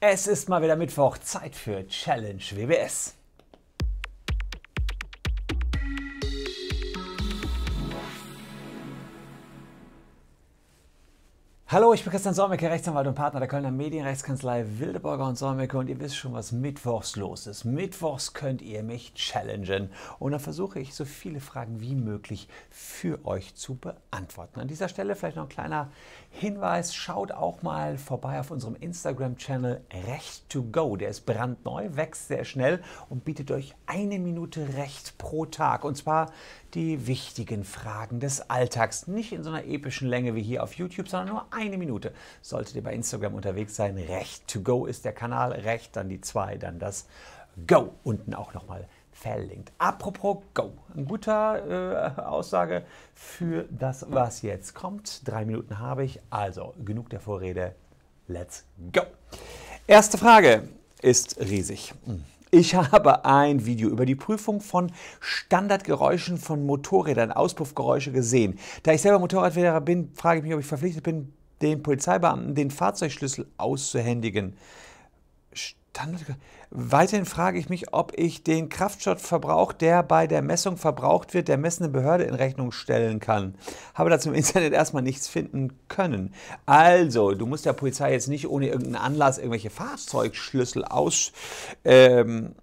Es ist mal wieder Mittwoch, Zeit für Challenge WBS. Hallo, ich bin Christian Sormecke, Rechtsanwalt und Partner der Kölner Medienrechtskanzlei Wildeborger und Sormecke und ihr wisst schon, was mittwochs los ist. Mittwochs könnt ihr mich challengen und dann versuche ich, so viele Fragen wie möglich für euch zu beantworten. An dieser Stelle vielleicht noch ein kleiner Hinweis, schaut auch mal vorbei auf unserem Instagram-Channel Recht2Go. Der ist brandneu, wächst sehr schnell und bietet euch eine Minute Recht pro Tag und zwar die wichtigen Fragen des Alltags. Nicht in so einer epischen Länge wie hier auf YouTube, sondern nur eine Minute. Solltet ihr bei Instagram unterwegs sein, recht to go ist der Kanal, recht dann die zwei, dann das Go. Unten auch nochmal verlinkt. Apropos Go, ein guter äh, Aussage für das, was jetzt kommt. Drei Minuten habe ich, also genug der Vorrede. Let's go. Erste Frage ist riesig. Ich habe ein Video über die Prüfung von Standardgeräuschen von Motorrädern, Auspuffgeräusche gesehen. Da ich selber Motorradfahrer bin, frage ich mich, ob ich verpflichtet bin, dem Polizeibeamten den Fahrzeugschlüssel auszuhändigen. Standard Weiterhin frage ich mich, ob ich den Kraftstoffverbrauch, der bei der Messung verbraucht wird, der messenden Behörde in Rechnung stellen kann. Habe dazu im Internet erstmal nichts finden können. Also, du musst der Polizei jetzt nicht ohne irgendeinen Anlass irgendwelche Fahrzeugschlüssel aus, ähm,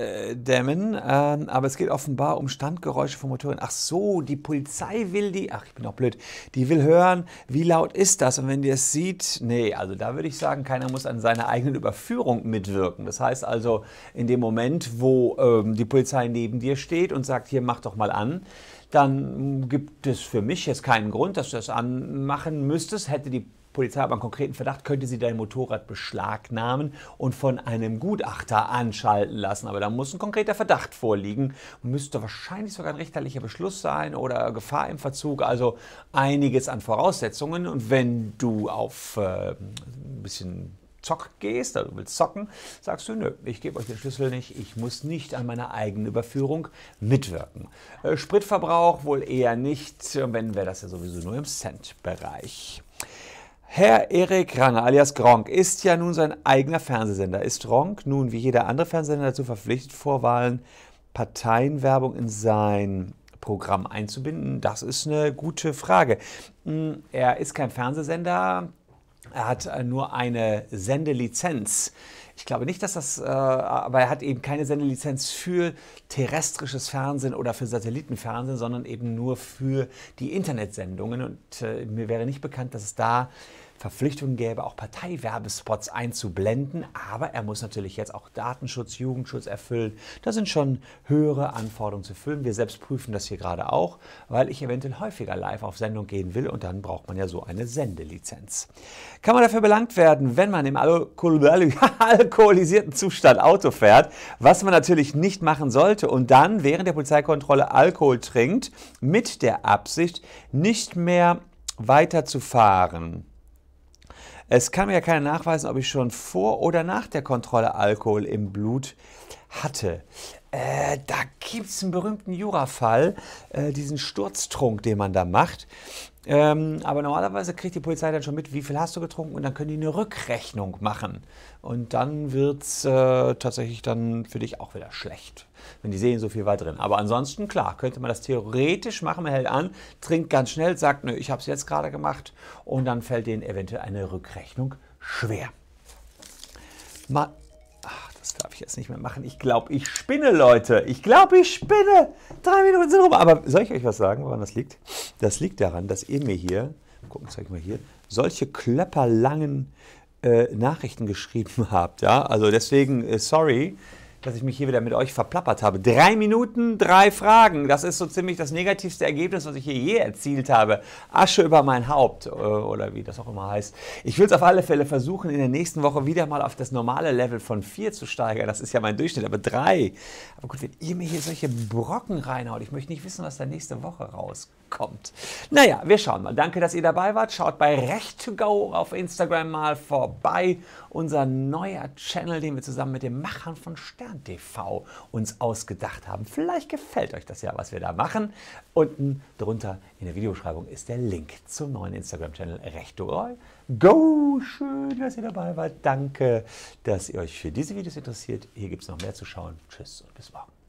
eindämmen. Äh, ähm, aber es geht offenbar um Standgeräusche von Motoren. Ach so, die Polizei will die, ach ich bin auch blöd, die will hören, wie laut ist das? Und wenn die es sieht, nee, also da würde ich sagen, keiner muss an seiner eigenen Überführung mitwirken. Das heißt also, in dem Moment, wo ähm, die Polizei neben dir steht und sagt, hier mach doch mal an, dann gibt es für mich jetzt keinen Grund, dass du das anmachen müsstest. Hätte die Polizei hat einen konkreten Verdacht, könnte sie dein Motorrad beschlagnahmen und von einem Gutachter anschalten lassen. Aber da muss ein konkreter Verdacht vorliegen. Müsste wahrscheinlich sogar ein richterlicher Beschluss sein oder Gefahr im Verzug. Also einiges an Voraussetzungen. Und wenn du auf äh, ein bisschen Zock gehst, also du willst zocken, sagst du, nö, ich gebe euch den Schlüssel nicht, ich muss nicht an meiner eigenen Überführung mitwirken. Äh, Spritverbrauch wohl eher nicht, wenn wäre das ja sowieso nur im Cent-Bereich. Herr Erik Ranger alias Gronk ist ja nun sein eigener Fernsehsender. Ist Gronk nun wie jeder andere Fernsehsender dazu verpflichtet, vor Wahlen Parteienwerbung in sein Programm einzubinden? Das ist eine gute Frage. Hm, er ist kein Fernsehsender, er hat äh, nur eine Sendelizenz. Ich glaube nicht, dass das, äh, aber er hat eben keine Sendelizenz für terrestrisches Fernsehen oder für Satellitenfernsehen, sondern eben nur für die Internetsendungen. Und äh, mir wäre nicht bekannt, dass es da Verpflichtung gäbe, auch Parteiwerbespots einzublenden. Aber er muss natürlich jetzt auch Datenschutz, Jugendschutz erfüllen. Da sind schon höhere Anforderungen zu füllen. Wir selbst prüfen das hier gerade auch, weil ich eventuell häufiger live auf Sendung gehen will und dann braucht man ja so eine Sendelizenz. Kann man dafür belangt werden, wenn man im Alkohol alkoholisierten Zustand Auto fährt, was man natürlich nicht machen sollte und dann während der Polizeikontrolle Alkohol trinkt, mit der Absicht, nicht mehr weiterzufahren. Es kann mir ja keiner nachweisen, ob ich schon vor oder nach der Kontrolle Alkohol im Blut hatte. Äh, da gibt es einen berühmten Jurafall, äh, diesen Sturztrunk, den man da macht. Ähm, aber normalerweise kriegt die Polizei dann schon mit, wie viel hast du getrunken und dann können die eine Rückrechnung machen. Und dann wird es äh, tatsächlich dann für dich auch wieder schlecht, wenn die sehen, so viel war drin. Aber ansonsten, klar, könnte man das theoretisch machen. Man hält an, trinkt ganz schnell, sagt, nö, ich habe es jetzt gerade gemacht und dann fällt denen eventuell eine Rückrechnung schwer. Mal Ach, das darf ich jetzt nicht mehr machen. Ich glaube, ich spinne, Leute. Ich glaube, ich spinne. Drei Minuten sind rum. Aber soll ich euch was sagen, woran das liegt? Das liegt daran, dass ihr mir hier, gucken, zeig mal hier, solche klöpperlangen äh, Nachrichten geschrieben habt. Ja? Also deswegen, äh, sorry, dass ich mich hier wieder mit euch verplappert habe. Drei Minuten, drei Fragen. Das ist so ziemlich das negativste Ergebnis, was ich hier je erzielt habe. Asche über mein Haupt äh, oder wie das auch immer heißt. Ich will es auf alle Fälle versuchen, in der nächsten Woche wieder mal auf das normale Level von vier zu steigern. Das ist ja mein Durchschnitt, aber drei. Aber gut, wenn ihr mir hier solche Brocken reinhaut, ich möchte nicht wissen, was da nächste Woche rauskommt. Naja, wir schauen mal. Danke, dass ihr dabei wart. Schaut bei Recht2Go auf Instagram mal vorbei. Unser neuer Channel, den wir zusammen mit dem Machern von Sternen Stern-TV uns ausgedacht haben. Vielleicht gefällt euch das ja, was wir da machen. Unten drunter in der Videobeschreibung ist der Link zum neuen Instagram-Channel Rechtorol. Go! Schön, dass ihr dabei wart. Danke, dass ihr euch für diese Videos interessiert. Hier gibt es noch mehr zu schauen. Tschüss und bis morgen.